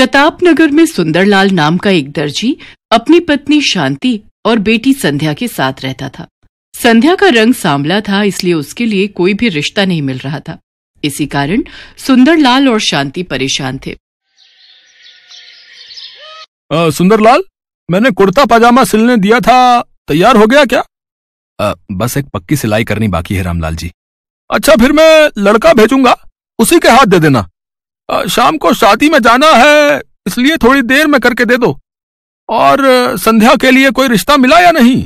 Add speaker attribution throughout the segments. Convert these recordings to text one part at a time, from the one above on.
Speaker 1: प्रतापनगर में सुंदरलाल नाम का एक दर्जी अपनी पत्नी शांति और बेटी संध्या के साथ रहता था संध्या का रंग सांवला था इसलिए उसके लिए कोई भी रिश्ता नहीं मिल रहा था इसी कारण सुंदरलाल और शांति परेशान थे
Speaker 2: सुंदरलाल मैंने कुर्ता पजामा सिलने दिया था तैयार हो गया क्या आ, बस एक पक्की सिलाई करनी बाकी है रामलाल जी अच्छा फिर मैं लड़का भेजूंगा उसी के हाथ दे देना शाम को शादी में जाना है इसलिए थोड़ी देर में करके दे दो और संध्या के लिए कोई रिश्ता मिला या नहीं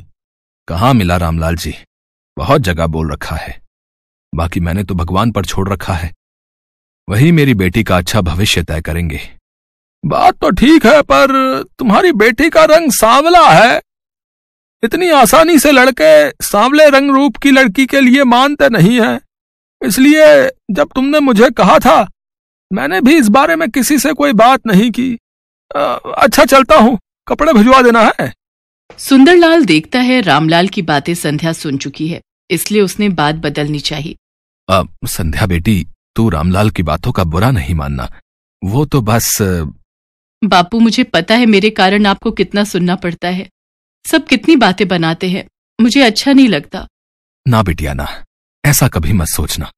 Speaker 2: कहा मिला रामलाल जी बहुत जगह बोल रखा है बाकी मैंने तो भगवान पर छोड़ रखा है वही मेरी बेटी का अच्छा भविष्य तय करेंगे बात तो ठीक है पर तुम्हारी बेटी का रंग सांवला है इतनी आसानी से लड़के सांवले रंग रूप की लड़की के लिए मानते नहीं है इसलिए जब तुमने मुझे कहा था मैंने भी इस बारे में किसी से कोई बात नहीं की आ, अच्छा चलता हूँ कपड़े भिजवा देना है सुंदरलाल
Speaker 1: देखता है रामलाल की बातें संध्या सुन चुकी है इसलिए उसने बात बदलनी चाहिए
Speaker 2: अब संध्या बेटी तू रामलाल की बातों का बुरा नहीं मानना वो तो बस बापू
Speaker 1: मुझे पता है मेरे कारण आपको कितना सुनना पड़ता है सब कितनी बातें बनाते हैं मुझे अच्छा नहीं लगता
Speaker 2: ना बेटिया ना ऐसा कभी मत सोचना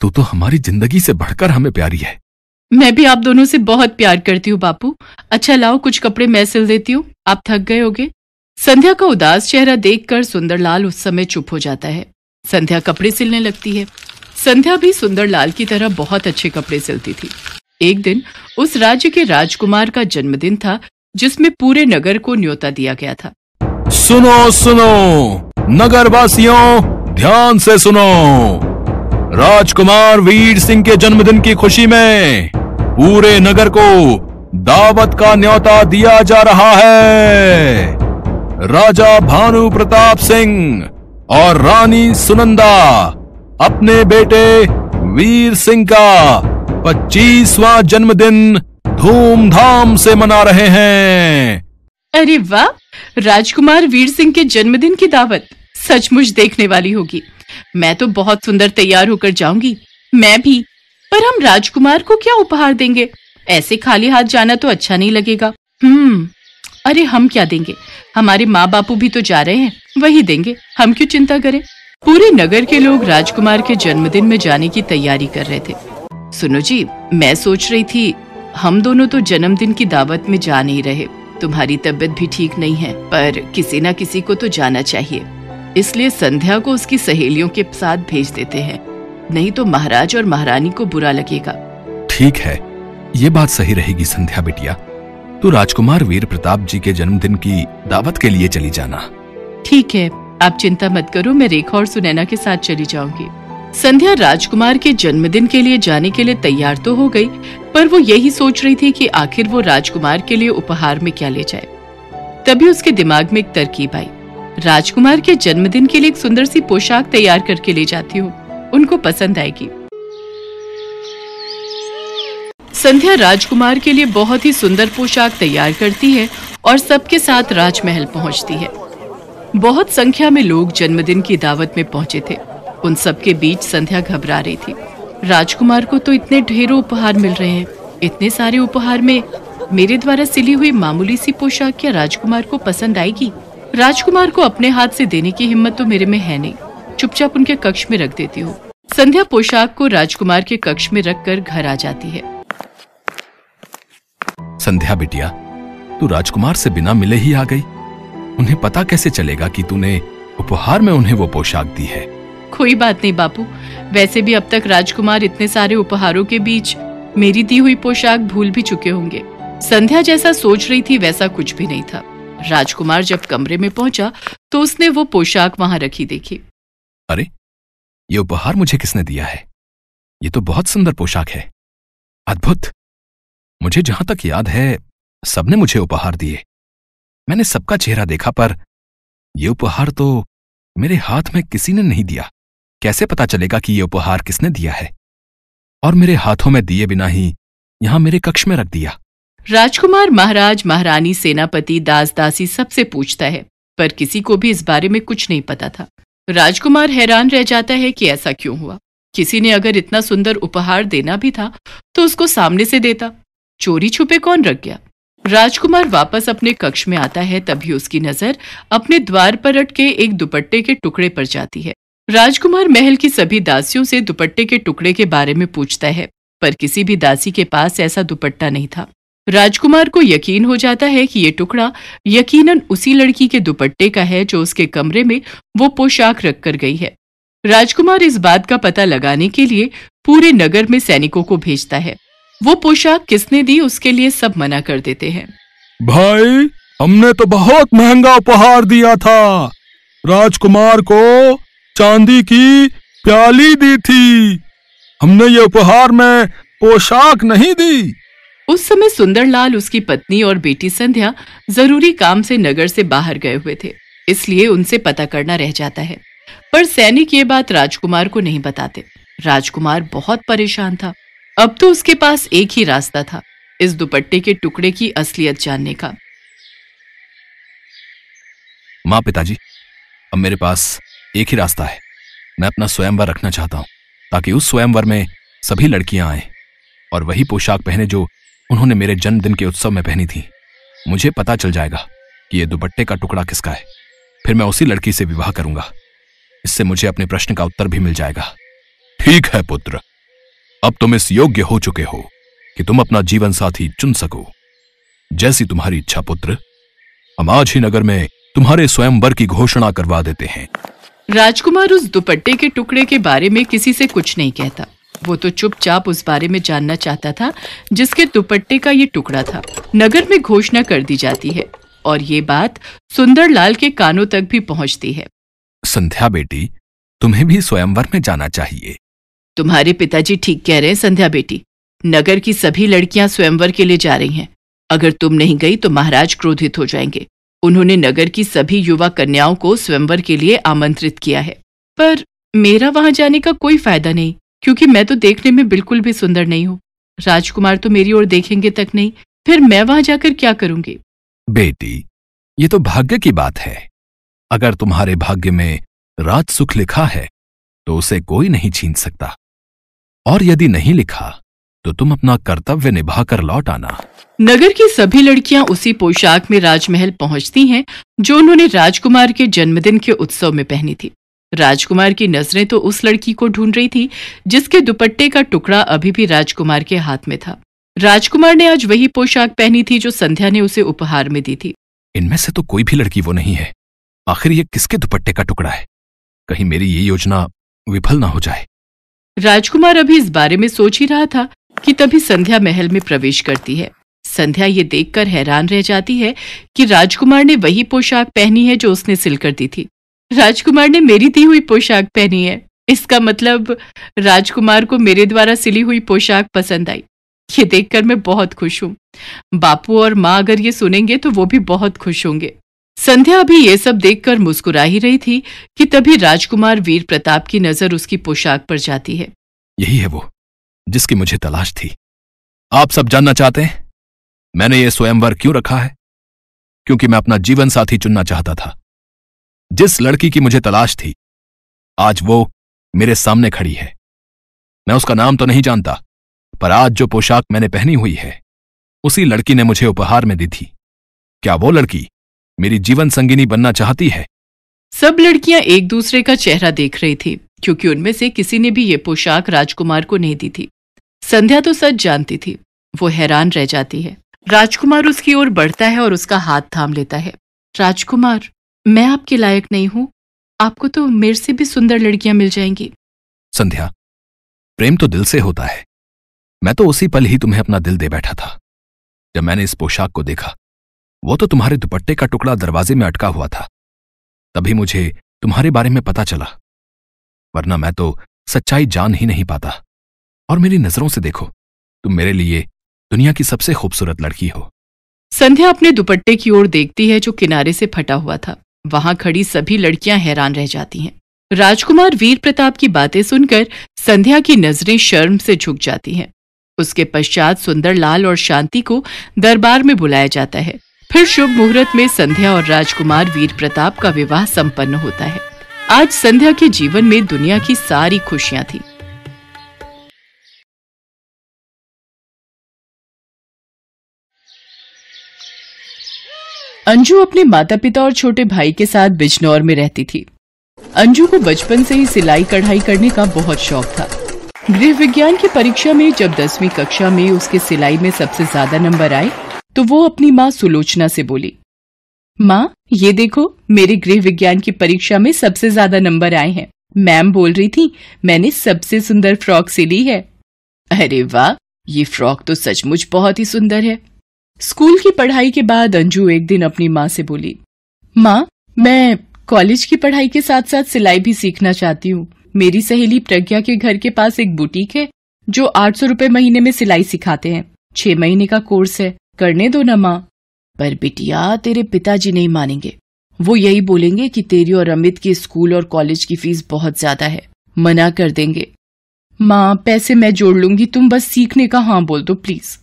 Speaker 2: तू तो हमारी जिंदगी से बढ़कर हमें प्यारी है
Speaker 1: मैं भी आप दोनों से बहुत प्यार करती हूँ बापू अच्छा लाओ कुछ कपड़े मैं सिल देती हूँ आप थक गए होगे संध्या का उदास चेहरा देखकर सुंदरलाल उस समय चुप हो जाता है संध्या कपड़े सिलने लगती है संध्या भी सुंदरलाल की तरह बहुत अच्छे कपड़े सिलती थी एक दिन उस राज्य के राजकुमार का जन्मदिन था जिसमें पूरे नगर को न्योता दिया गया था
Speaker 2: सुनो सुनो नगर वासियों ध्यान से सुनो राजकुमार वीर सिंह के जन्मदिन की खुशी में पूरे नगर को दावत का न्योता दिया जा रहा है राजा भानु प्रताप सिंह और रानी सुनंदा अपने बेटे वीर सिंह का पच्चीसवा जन्मदिन धूमधाम से मना रहे हैं
Speaker 1: अरे वाह राजकुमार वीर सिंह के जन्मदिन की दावत सचमुच देखने वाली होगी मैं तो बहुत सुंदर तैयार होकर जाऊंगी मैं भी पर हम राजकुमार को क्या उपहार देंगे ऐसे खाली हाथ जाना तो अच्छा नहीं लगेगा हम्म अरे हम क्या देंगे हमारे माँ बापू भी तो जा रहे हैं वही देंगे हम क्यों चिंता करें पूरे नगर के लोग राजकुमार के जन्मदिन में जाने की तैयारी कर रहे थे सुनो जी मैं सोच रही थी हम दोनों तो जन्मदिन की दावत में जा नहीं रहे तुम्हारी तबीयत भी ठीक नहीं है पर किसी न किसी को तो जाना चाहिए इसलिए संध्या को उसकी सहेलियों के साथ भेज देते हैं नहीं तो महाराज और महारानी को बुरा लगेगा
Speaker 2: ठीक है ये बात सही रहेगी संध्या बिटिया तो राजकुमार वीर प्रताप जी के जन्मदिन की दावत के लिए चली जाना
Speaker 1: ठीक है आप चिंता मत करो मैं रेखा और सुनैना के साथ चली जाऊंगी संध्या राजकुमार के जन्मदिन के लिए जाने के लिए तैयार तो हो गई पर वो यही सोच रही थी कि आखिर वो राजकुमार के लिए उपहार में क्या ले जाए तभी उसके दिमाग में एक तरकीब आई राजकुमार के जन्मदिन के लिए एक सुंदर सी पोशाक तैयार करके ले जाती हूँ उनको पसंद आएगी संध्या राजकुमार के लिए बहुत ही सुंदर पोशाक तैयार करती है और सबके साथ राजमहल पहुंचती है बहुत संख्या में लोग जन्मदिन की दावत में पहुंचे थे उन सबके बीच संध्या घबरा रही थी राजकुमार को तो इतने ढेरों उपहार मिल रहे हैं इतने सारे उपहार में मेरे द्वारा सिली हुई मामूली सी पोशाक क्या राजकुमार को पसंद आएगी राजकुमार को अपने हाथ से देने की हिम्मत तो मेरे में है नहीं चुपचाप उनके कक्ष में रख देती हूँ संध्या पोशाक को राजकुमार के कक्ष में रख कर घर आ जाती है
Speaker 2: संध्या बिटिया तू राजकुमार से बिना मिले ही आ गई उन्हें पता कैसे चलेगा कि तूने उपहार में उन्हें वो पोशाक दी है
Speaker 1: कोई बात नहीं बापू वैसे भी अब तक राजकुमार इतने सारे उपहारों के बीच मेरी दी हुई पोशाक भूल भी चुके होंगे संध्या जैसा सोच रही थी वैसा कुछ भी नहीं था राजकुमार जब कमरे में पहुंचा तो उसने वो पोशाक वहां रखी देखी
Speaker 2: अरे ये उपहार मुझे किसने दिया है ये तो बहुत सुंदर पोशाक है अद्भुत मुझे जहां तक याद है सबने मुझे उपहार दिए मैंने सबका चेहरा देखा पर ये उपहार तो मेरे हाथ में किसी ने नहीं दिया कैसे पता चलेगा कि ये उपहार किसने दिया है और मेरे हाथों में दिए बिना ही यहां मेरे कक्ष में रख दिया
Speaker 1: राजकुमार महाराज महारानी सेनापति दास दासी सबसे पूछता है पर किसी को भी इस बारे में कुछ नहीं पता था राजकुमार हैरान रह जाता है कि ऐसा क्यों हुआ किसी ने अगर इतना सुंदर उपहार देना भी था तो उसको सामने से देता चोरी छुपे कौन रख गया राजकुमार वापस अपने कक्ष में आता है तभी उसकी नजर अपने द्वार पर अटके एक दुपट्टे के टुकड़े पर जाती है राजकुमार महल की सभी दासियों से दुपट्टे के टुकड़े के बारे में पूछता है पर किसी भी दासी के पास ऐसा दुपट्टा नहीं था राजकुमार को यकीन हो जाता है कि ये टुकड़ा यकीनन उसी लड़की के दुपट्टे का है जो उसके कमरे में वो पोशाक रख कर गई है राजकुमार इस बात का पता लगाने के लिए पूरे नगर में सैनिकों को भेजता है वो पोशाक किसने दी उसके लिए सब मना कर देते हैं
Speaker 2: भाई हमने तो बहुत महंगा उपहार दिया था राजकुमार को चांदी की प्याली दी थी हमने ये उपहार में पोशाक नहीं दी
Speaker 1: उस समय सुंदरलाल उसकी पत्नी और बेटी संध्या जरूरी काम से नगर से बाहर गए हुए थे इसलिए उनसे पता करना रह जाता है पर सैनिक ये बात राजकुमार को नहीं बताते राजकुमार बहुत परेशान था अब तो उसके पास एक ही रास्ता था इस दुपट्टे के टुकड़े की असलियत जानने का
Speaker 2: माँ पिताजी अब मेरे पास एक ही रास्ता है मैं अपना स्वयंवर रखना चाहता हूँ ताकि उस स्वयंवर में सभी लड़कियां आए और वही पोशाक पहने जो उन्होंने मेरे जन्मदिन के उत्सव में पहनी थी मुझे पता चल जाएगा कि यह दुपट्टे का टुकड़ा किसका है फिर मैं उसी लड़की से विवाह करूंगा इससे मुझे अपने प्रश्न का उत्तर भी मिल जाएगा ठीक है पुत्र अब तुम इस योग्य हो चुके हो कि तुम अपना जीवन साथी चुन सको जैसी तुम्हारी इच्छा पुत्र हम आज ही नगर में तुम्हारे स्वयंवर की घोषणा करवा देते हैं
Speaker 1: राजकुमार उस दुपट्टे के टुकड़े के बारे में किसी से कुछ नहीं कहता वो तो चुपचाप उस बारे में जानना चाहता था जिसके दुपट्टे का ये टुकड़ा था नगर में घोषणा कर दी जाती है और ये बात सुंदरलाल के कानों तक भी पहुंचती है
Speaker 2: संध्या बेटी तुम्हें भी स्वयंवर में जाना चाहिए
Speaker 1: तुम्हारे पिताजी ठीक कह रहे हैं संध्या बेटी नगर की सभी लड़कियां स्वयंवर के लिए जा रही हैं अगर तुम नहीं गई तो महाराज क्रोधित हो जाएंगे उन्होंने नगर की सभी युवा कन्याओं को स्वयंवर के लिए आमंत्रित किया है पर मेरा वहां जाने का कोई फायदा नहीं क्योंकि मैं तो देखने में बिल्कुल भी सुंदर नहीं हूँ राजकुमार तो मेरी ओर देखेंगे तक नहीं फिर मैं वहां जाकर क्या करूंगी
Speaker 2: बेटी ये तो भाग्य की बात है अगर तुम्हारे भाग्य में राज सुख लिखा है तो उसे कोई नहीं छीन सकता और यदि नहीं लिखा तो तुम अपना कर्तव्य निभाकर लौट आना
Speaker 1: नगर की सभी लड़कियां उसी पोशाक में राजमहल पहुंचती हैं जो उन्होंने राजकुमार के जन्मदिन के उत्सव में पहनी थी राजकुमार की नजरें तो उस लड़की को ढूंढ रही थी जिसके दुपट्टे का टुकड़ा अभी भी राजकुमार के हाथ में था राजकुमार ने आज वही पोशाक पहनी थी जो संध्या ने उसे उपहार में दी थी
Speaker 2: इनमें से तो कोई भी लड़की वो नहीं है आखिर ये किसके दुपट्टे का टुकड़ा है कहीं मेरी ये योजना विफल ना हो जाए
Speaker 1: राजकुमार अभी इस बारे में सोच ही रहा था कि तभी संध्या महल में प्रवेश करती है संध्या ये देखकर हैरान रह जाती है कि राजकुमार ने वही पोशाक पहनी है जो उसने सिलकर दी थी राजकुमार ने मेरी दी हुई पोशाक पहनी है इसका मतलब राजकुमार को मेरे द्वारा सिली हुई पोशाक पसंद आई ये देखकर मैं बहुत खुश हूँ बापू और माँ अगर ये सुनेंगे तो वो भी बहुत खुश होंगे संध्या अभी ये सब देखकर मुस्कुरा ही रही थी कि तभी राजकुमार वीर प्रताप की नजर उसकी पोशाक पर जाती है
Speaker 2: यही है वो जिसकी मुझे तलाश थी आप सब जानना चाहते हैं मैंने ये स्वयंवर क्यों रखा है क्योंकि मैं अपना जीवन साथी चुनना चाहता था जिस लड़की की मुझे तलाश थी आज वो मेरे सामने खड़ी है मैं उसका नाम तो नहीं जानता पर आज जो पोशाक मैंने पहनी हुई है उसी लड़की ने मुझे उपहार में दी थी क्या वो लड़की मेरी जीवन संगिनी बनना चाहती है सब
Speaker 1: लड़कियां एक दूसरे का चेहरा देख रही थी क्योंकि उनमें से किसी ने भी ये पोशाक राजकुमार को नहीं दी थी संध्या तो सच जानती थी वो हैरान रह जाती है राजकुमार उसकी ओर बढ़ता है और उसका हाथ थाम लेता है राजकुमार मैं आपके लायक नहीं हूं आपको तो मेरे से भी सुंदर लड़कियां मिल जाएंगी
Speaker 2: संध्या प्रेम तो दिल से होता है मैं तो उसी पल ही तुम्हें अपना दिल दे बैठा था जब मैंने इस पोशाक को देखा वो तो तुम्हारे दुपट्टे का टुकड़ा दरवाजे में अटका हुआ था तभी मुझे तुम्हारे बारे में पता चला वरना मैं तो सच्चाई जान ही नहीं पाता और मेरी नजरों से देखो तुम मेरे लिए दुनिया की सबसे खूबसूरत लड़की हो
Speaker 1: संध्या अपने दुपट्टे की ओर देखती है जो किनारे से फटा हुआ था वहां खड़ी सभी लड़कियां हैरान रह जाती हैं राजकुमार वीर प्रताप की बातें सुनकर संध्या की नजरें शर्म से झुक जाती हैं उसके पश्चात सुंदरलाल और शांति को दरबार में बुलाया जाता है फिर शुभ मुहूर्त में संध्या और राजकुमार वीर प्रताप का विवाह संपन्न होता है आज संध्या के जीवन में दुनिया की सारी खुशियां थी अंजू अपने माता पिता और छोटे भाई के साथ बिजनौर में रहती थी अंजू को बचपन से ही सिलाई कढ़ाई करने का बहुत शौक था गृह विज्ञान की परीक्षा में जब दसवीं कक्षा में उसके सिलाई में सबसे ज्यादा नंबर आए तो वो अपनी माँ सुलोचना से बोली माँ ये देखो मेरे गृह विज्ञान की परीक्षा में सबसे ज्यादा नंबर आए हैं मैम बोल रही थी मैंने सबसे सुंदर फ्रॉक सिली है अरे वाह ये फ्रॉक तो सचमुच बहुत ही सुंदर है स्कूल की पढ़ाई के बाद अंजू एक दिन अपनी माँ से बोली माँ मैं कॉलेज की पढ़ाई के साथ साथ सिलाई भी सीखना चाहती हूँ मेरी सहेली प्रज्ञा के घर के पास एक बुटीक है जो आठ सौ रूपये महीने में सिलाई सिखाते हैं छह महीने का कोर्स है करने दो ना माँ पर बिटिया तेरे पिताजी नहीं मानेंगे वो यही बोलेंगे कि तेरी और अमित की स्कूल और कॉलेज की फीस बहुत ज्यादा है मना कर देंगे माँ पैसे मैं जोड़ लूंगी तुम बस सीखने का हाँ बोल दो प्लीज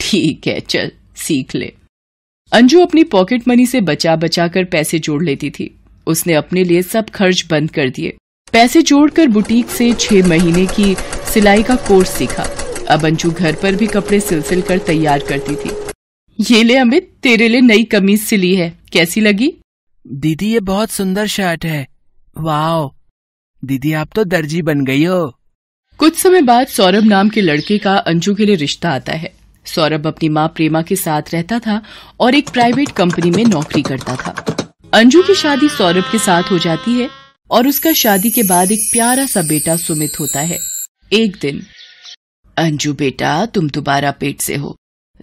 Speaker 1: ठीक है चल सीख ले अंजू अपनी पॉकेट मनी से बचा बचा कर पैसे जोड़ लेती थी उसने अपने लिए सब खर्च बंद कर दिए पैसे जोड़कर बुटीक से छह महीने की सिलाई का कोर्स सीखा अब अंजू घर पर भी कपड़े सिलसिल कर तैयार करती थी ये ले अमित तेरे लिए नई कमीज सिली है कैसी लगी दीदी ये बहुत सुंदर शर्ट है वाओ दीदी आप तो दर्जी बन गई हो कुछ समय बाद सौरभ नाम के लड़के का अंजू के लिए रिश्ता आता है सौरभ अपनी माँ प्रेमा के साथ रहता था और एक प्राइवेट कंपनी में नौकरी करता था अंजू की शादी सौरभ के साथ हो जाती है और उसका शादी के बाद एक प्यारा सा बेटा सुमित होता है एक दिन अंजू बेटा तुम दोबारा पेट से हो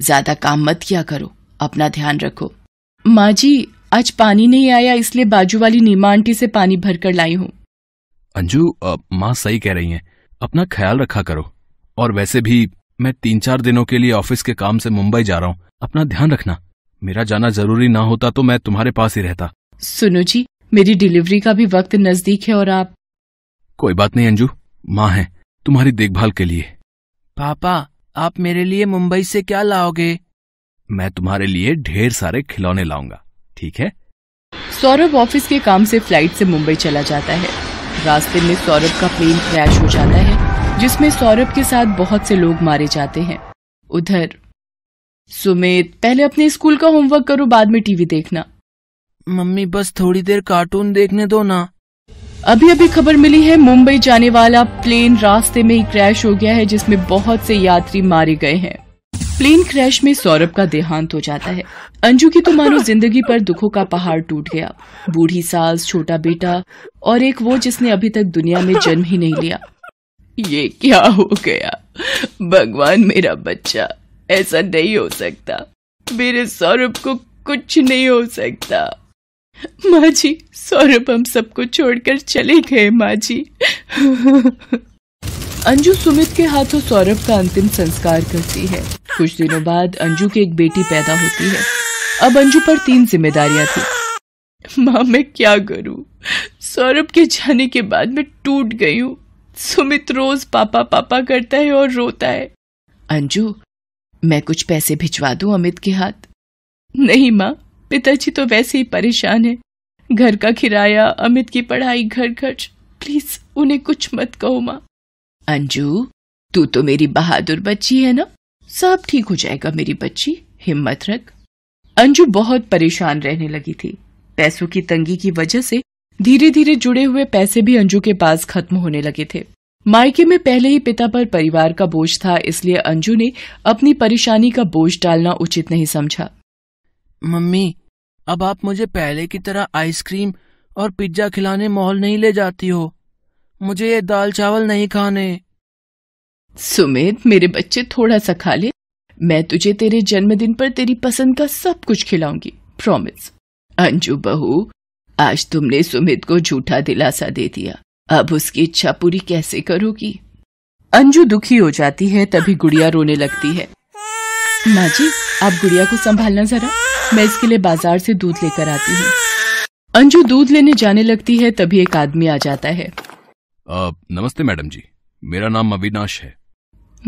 Speaker 1: ज्यादा काम मत किया करो अपना ध्यान रखो माँ जी आज पानी नहीं आया इसलिए बाजू वाली नीमा आंटी से पानी कर लाई हूँ
Speaker 2: अंजू माँ सही कह रही हैं अपना ख्याल रखा करो और वैसे भी मैं तीन चार दिनों के लिए ऑफिस के काम से मुंबई जा रहा हूँ अपना ध्यान रखना मेरा जाना जरूरी ना होता तो मैं तुम्हारे पास ही रहता
Speaker 1: सुनो जी मेरी डिलीवरी का भी वक्त नजदीक है और आप
Speaker 2: कोई बात नहीं अंजू माँ है तुम्हारी देखभाल के लिए
Speaker 1: पापा आप मेरे लिए मुंबई से क्या लाओगे
Speaker 2: मैं तुम्हारे लिए ढेर सारे खिलौने लाऊंगा ठीक है
Speaker 1: सौरभ ऑफिस के काम से फ्लाइट से मुंबई चला जाता है रास्ते में सौरभ का प्लेन क्रैश हो जाता है जिसमें सौरभ के साथ बहुत से लोग मारे जाते हैं उधर सुमित पहले अपने स्कूल का होमवर्क करो बाद में टीवी देखना
Speaker 2: मम्मी बस थोड़ी देर कार्टून देखने दो ना
Speaker 1: अभी अभी खबर मिली है मुंबई जाने वाला प्लेन रास्ते में ही क्रैश हो गया है जिसमें बहुत से यात्री मारे गए हैं प्लेन क्रैश में सौरभ का देहांत हो जाता है अंजू की तो मानो जिंदगी पर दुखों का पहाड़ टूट गया बूढ़ी सास छोटा बेटा और एक वो जिसने अभी तक दुनिया में जन्म ही नहीं लिया ये क्या हो गया भगवान मेरा बच्चा ऐसा नहीं हो सकता मेरे सौरभ को कुछ नहीं हो सकता माँ जी सौरभ हम सबको छोड़कर चले गए माँ जी अंजू सुमित के हाथों सौरभ का अंतिम संस्कार करती है कुछ दिनों बाद अंजू की एक बेटी पैदा होती है अब अंजू पर तीन जिम्मेदारियां थी माँ मैं क्या करूँ सौरभ के जाने के बाद मैं टूट गई हूँ सुमित रोज पापा पापा करता है और रोता है अंजू मैं कुछ पैसे भिजवा दू अमित के हाथ नहीं माँ पिताजी तो वैसे ही परेशान है घर का किराया अमित की पढ़ाई घर खर्च प्लीज उन्हें कुछ मत कहो माँ अंजू तू तो मेरी बहादुर बच्ची है ना सब ठीक हो जाएगा मेरी बच्ची हिम्मत रख अंजू बहुत परेशान रहने लगी थी पैसों की तंगी की वजह से धीरे धीरे जुड़े हुए पैसे भी अंजू के पास खत्म होने लगे थे मायके में पहले ही पिता पर परिवार का बोझ था इसलिए अंजू ने अपनी परेशानी का बोझ डालना उचित नहीं समझा
Speaker 2: मम्मी अब आप मुझे पहले की तरह आइसक्रीम और पिज्जा खिलाने मॉल नहीं ले जाती हो मुझे ये दाल चावल नहीं खाने
Speaker 1: सुमित मेरे बच्चे थोड़ा सा खा ले मैं तुझे तेरे जन्मदिन पर तेरी पसंद का सब कुछ खिलाऊंगी प्रॉमिस अंजू बहू आज तुमने सुमित को झूठा दिलासा दे दिया अब उसकी इच्छा पूरी कैसे करोगी अंजू दुखी हो जाती है तभी गुड़िया रोने लगती है माँ जी आप गुड़िया को संभालना जरा मैं इसके लिए बाजार से दूध लेकर आती हूँ अंजू दूध लेने जाने लगती है तभी एक आदमी आ जाता है
Speaker 2: आ, नमस्ते मैडम जी मेरा नाम अविनाश है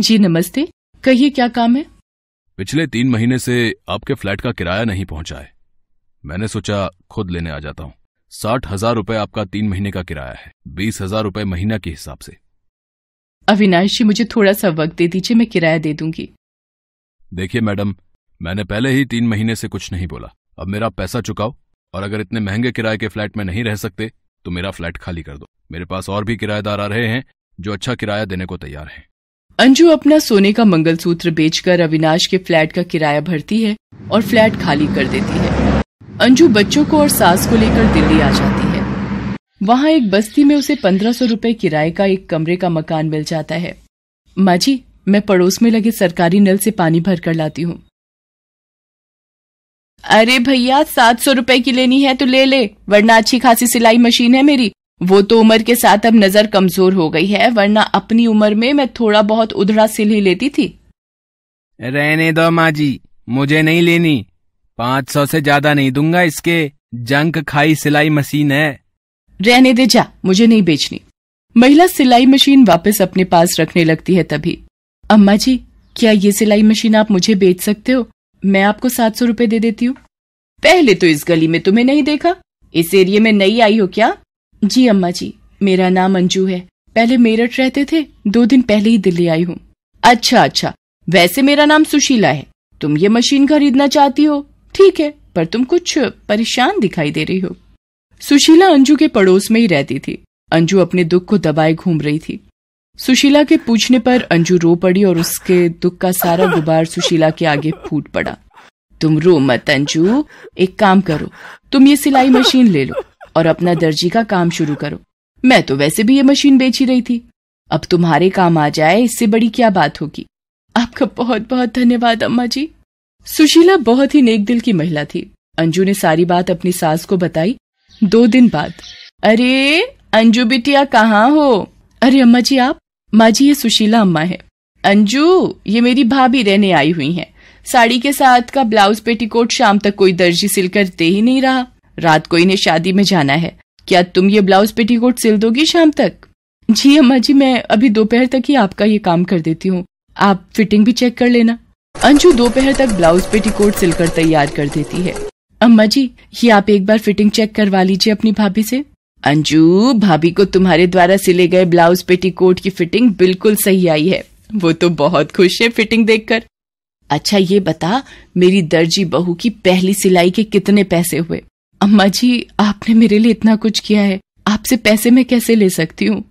Speaker 1: जी नमस्ते कहिए क्या काम है
Speaker 2: पिछले तीन महीने से आपके फ्लैट का किराया नहीं पहुंचा है मैंने सोचा खुद लेने आ जाता हूँ साठ हजार रूपए आपका तीन महीने का किराया है बीस हजार रूपए महीना के हिसाब से
Speaker 1: अविनाश जी मुझे थोड़ा सा वक्त दे दीजिए मैं किराया दे दूंगी
Speaker 2: देखिए मैडम मैंने पहले ही तीन महीने से कुछ नहीं बोला अब मेरा पैसा चुकाओ और अगर इतने महंगे किराए के फ्लैट में नहीं रह सकते तो मेरा फ्लैट खाली कर दो मेरे पास और भी किराएदार आ रहे हैं जो अच्छा किराया देने को तैयार हैं।
Speaker 1: अंजू अपना सोने का मंगलसूत्र बेचकर अविनाश के फ्लैट का किराया भरती है और फ्लैट खाली कर देती है अंजू बच्चों को और सास को लेकर दिल्ली आ जाती है वहाँ एक बस्ती में उसे पंद्रह सौ रूपए किराए का एक कमरे का मकान मिल जाता है माँ जी मैं पड़ोस में लगे सरकारी नल से पानी भर कर लाती हूँ अरे भैया सात सौ रूपए की लेनी है तो ले ले वरना अच्छी खासी सिलाई मशीन है मेरी वो तो उम्र के साथ अब नजर कमजोर हो गई है वरना अपनी उम्र में मैं थोड़ा बहुत उधड़ा सिल ही लेती थी
Speaker 2: रहने दो माँ जी मुझे नहीं लेनी पाँच सौ से ज्यादा नहीं दूंगा इसके जंक खाई सिलाई मशीन है रहने
Speaker 1: दे जा मुझे नहीं बेचनी महिला सिलाई मशीन वापस अपने पास रखने लगती है तभी अम्मा जी क्या ये सिलाई मशीन आप मुझे बेच सकते हो मैं आपको सात सौ रूपए दे देती हूँ पहले तो इस गली में तुम्हें नहीं देखा इस एरिए में नई आई हो क्या जी अम्मा जी मेरा नाम अंजू है पहले मेरठ रहते थे दो दिन पहले ही दिल्ली आई हूँ अच्छा अच्छा वैसे मेरा नाम सुशीला है तुम ये मशीन खरीदना चाहती हो ठीक है पर तुम कुछ परेशान दिखाई दे रही हो सुशीला अंजू के पड़ोस में ही रहती थी अंजू अपने दुख को दबाए घूम रही थी सुशीला के पूछने पर अंजू रो पड़ी और उसके दुख का सारा गुबार सुशीला के आगे फूट पड़ा तुम रो मत अंजू एक काम करो तुम ये सिलाई मशीन ले लो और अपना दर्जी का काम शुरू करो मैं तो वैसे भी ये मशीन बेच ही रही थी अब तुम्हारे काम आ जाए इससे बड़ी क्या बात होगी आपका बहुत बहुत धन्यवाद अम्मा जी सुशीला बहुत ही नेक दिल की महिला थी अंजू ने सारी बात अपनी सास को बताई दो दिन बाद अरे अंजू बिटिया कहाँ हो अरे अम्मा जी आप माँ जी ये सुशीला अम्मा है अंजू ये मेरी भाभी रहने आई हुई हैं साड़ी के साथ का ब्लाउज पेटीकोट शाम तक कोई दर्जी सिलकर दे ही नहीं रहा रात को इन्हें शादी में जाना है क्या तुम ये ब्लाउज पेटीकोट सिल दोगी शाम तक जी अम्मा जी मैं अभी दोपहर तक ही आपका ये काम कर देती हूँ आप फिटिंग भी चेक कर लेना अंजू दोपहर तक ब्लाउज पेटीकोट सिलकर तैयार कर देती है अम्मा जी ये आप एक बार फिटिंग चेक करवा लीजिए अपनी भाभी से अंजू भाभी को तुम्हारे द्वारा सिले गए ब्लाउज पेटीकोट की फिटिंग बिल्कुल सही आई है वो तो बहुत खुश है फिटिंग देखकर अच्छा ये बता मेरी दर्जी बहू की पहली सिलाई के कितने पैसे हुए अम्मा जी आपने मेरे लिए इतना कुछ किया है आपसे पैसे मैं कैसे ले सकती हूँ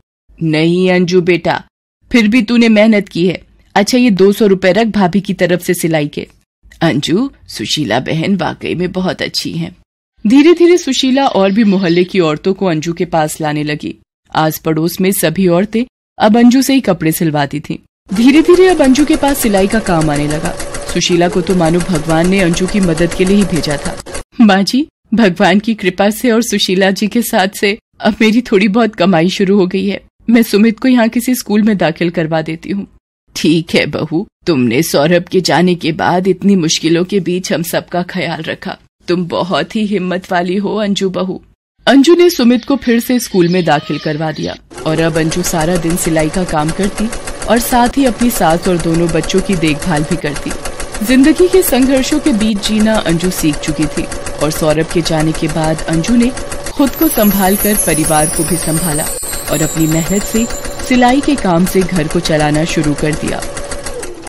Speaker 1: नहीं अंजू बेटा फिर भी तूने मेहनत की है अच्छा ये दो सौ रूपए रख भाभी की तरफ से सिलाई के अंजू सुशीला बहन वाकई में बहुत अच्छी है धीरे धीरे सुशीला और भी मोहल्ले की औरतों को अंजू के पास लाने लगी आस पड़ोस में सभी औरतें अब अंजू से ही कपड़े सिलवाती थी धीरे धीरे अब अंजू के पास सिलाई का काम आने लगा सुशीला को तो मानो भगवान ने अंजू की मदद के लिए ही भेजा था माँ जी भगवान की कृपा से और सुशीला जी के साथ से अब मेरी थोड़ी बहुत कमाई शुरू हो गई है मैं सुमित को यहाँ किसी स्कूल में दाखिल करवा देती हूँ ठीक है बहू तुमने सौरभ के जाने के बाद इतनी मुश्किलों के बीच हम सबका ख्याल रखा तुम बहुत ही हिम्मत वाली हो अंजू बहू अंजू ने सुमित को फिर से स्कूल में दाखिल करवा दिया और अब अंजू सारा दिन सिलाई का काम करती और साथ ही अपनी सास और दोनों बच्चों की देखभाल भी करती जिंदगी के संघर्षों के बीच जीना अंजू सीख चुकी थी और सौरभ के जाने के बाद अंजू ने खुद को संभाल कर परिवार को भी संभाला और अपनी मेहनत से सिलाई के काम से घर को चलाना शुरू कर दिया